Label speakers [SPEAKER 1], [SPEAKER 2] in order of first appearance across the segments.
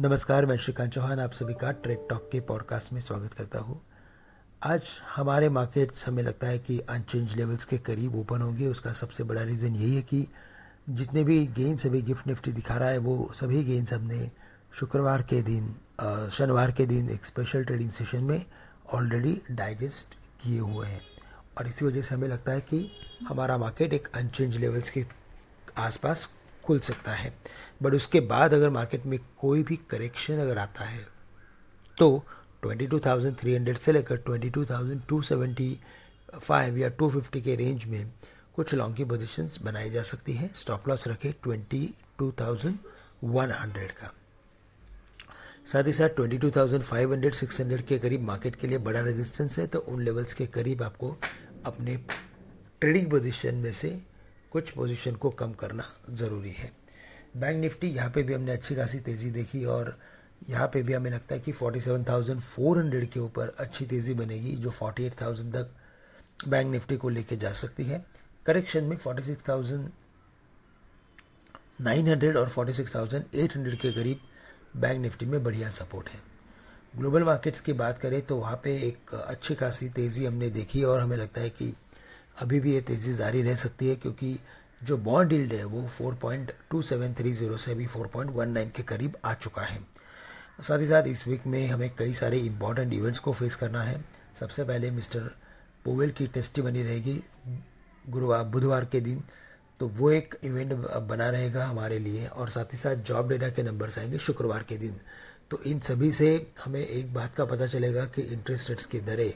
[SPEAKER 1] नमस्कार मैं श्रीकांत चौहान आप सभी का ट्रेड टॉक के पॉडकास्ट में स्वागत करता हूँ आज हमारे मार्केट्स हमें लगता है कि अनचेंज लेवल्स के करीब ओपन होंगे उसका सबसे बड़ा रीज़न यही है कि जितने भी गेंस अभी गिफ्ट निफ्टी दिखा रहा है वो सभी गेंस हमने शुक्रवार के दिन शनिवार के दिन एक स्पेशल ट्रेडिंग सेशन में ऑलरेडी डाइजेस्ट किए हुए हैं और इसी वजह से हमें लगता है कि हमारा मार्केट एक अनचेंज लेवल्स के आसपास खुल सकता है बट उसके बाद अगर मार्केट में कोई भी करेक्शन अगर आता है तो 22,300 से लेकर 22,275 या 250 के रेंज में कुछ लॉन्ग की पोजिशंस बनाई जा सकती है स्टॉप लॉस रखें 22,100 का साथ ही साथ 22,500 600 के करीब मार्केट के लिए बड़ा रेजिस्टेंस है तो उन लेवल्स के करीब आपको अपने ट्रेडिंग पोजिशन में से कुछ पोजीशन को कम करना ज़रूरी है बैंक निफ्टी यहाँ पे भी हमने अच्छी खासी तेज़ी देखी और यहाँ पे भी हमें लगता है कि 47,400 के ऊपर अच्छी तेज़ी बनेगी जो 48,000 तक बैंक निफ्टी को लेके जा सकती है करेक्शन में 46,900 और 46,800 के करीब बैंक निफ्टी में बढ़िया सपोर्ट है ग्लोबल मार्केट्स की बात करें तो वहाँ पे एक अच्छी खासी तेज़ी हमने देखी और हमें लगता है कि अभी भी ये तेज़ी जारी रह सकती है क्योंकि जो बॉन्ड डील्ड है वो 4.2730 से अभी 4.19 के करीब आ चुका है साथ ही साथ इस वीक में हमें कई सारे इम्पॉर्टेंट इवेंट्स को फेस करना है सबसे पहले मिस्टर पोवेल की टेस्टी बनी रहेगी गुरुवार बुधवार के दिन तो वो एक इवेंट बना रहेगा हमारे लिए और साथ ही साथ जॉब डेटा के नंबर्स आएंगे शुक्रवार के दिन तो इन सभी से हमें एक बात का पता चलेगा कि इंटरेस्ट रेट्स की दरें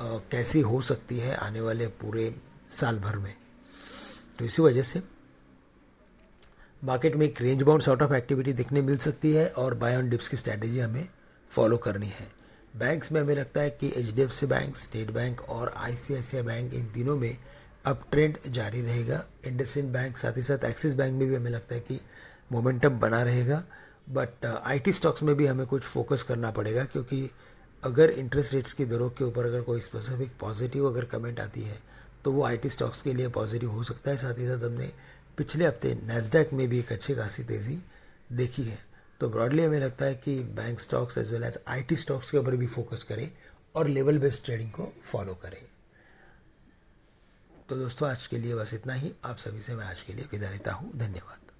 [SPEAKER 1] कैसी हो सकती है आने वाले पूरे साल भर में तो इसी वजह से मार्केट में एक range bound sort of activity देखने मिल सकती है और बाय ऑन डिप्स की स्ट्रैटेजी हमें फॉलो करनी है बैंक्स में हमें लगता है कि H D F C bank state bank और I C C I I bank इन तीनों में अप ट्रेंड जारी रहेगा इंडसइंड बैंक साथ ही साथ एक्सिस बैंक में भी हमें लगता है कि मोमेंटम बना रहेगा बट टी स्टॉक्स में भी हमें कुछ फोकस करना पड़ेगा क्योंकि अगर इंटरेस्ट रेट्स की दरों के ऊपर अगर कोई स्पेसिफिक पॉजिटिव अगर कमेंट आती है तो वो आईटी स्टॉक्स के लिए पॉजिटिव हो सकता है साथ ही साथ हमने पिछले हफ्ते नैसडैक में भी एक अच्छी खासी तेज़ी देखी है तो ब्रॉडली हमें लगता है कि bank stocks as well as IT stocks के ऊपर भी फोकस करें और लेवल बेस्ड ट्रेडिंग को फॉलो करें तो दोस्तों आज के लिए बस इतना ही आप सभी से मैं आज के लिए विदा लेता हूँ धन्यवाद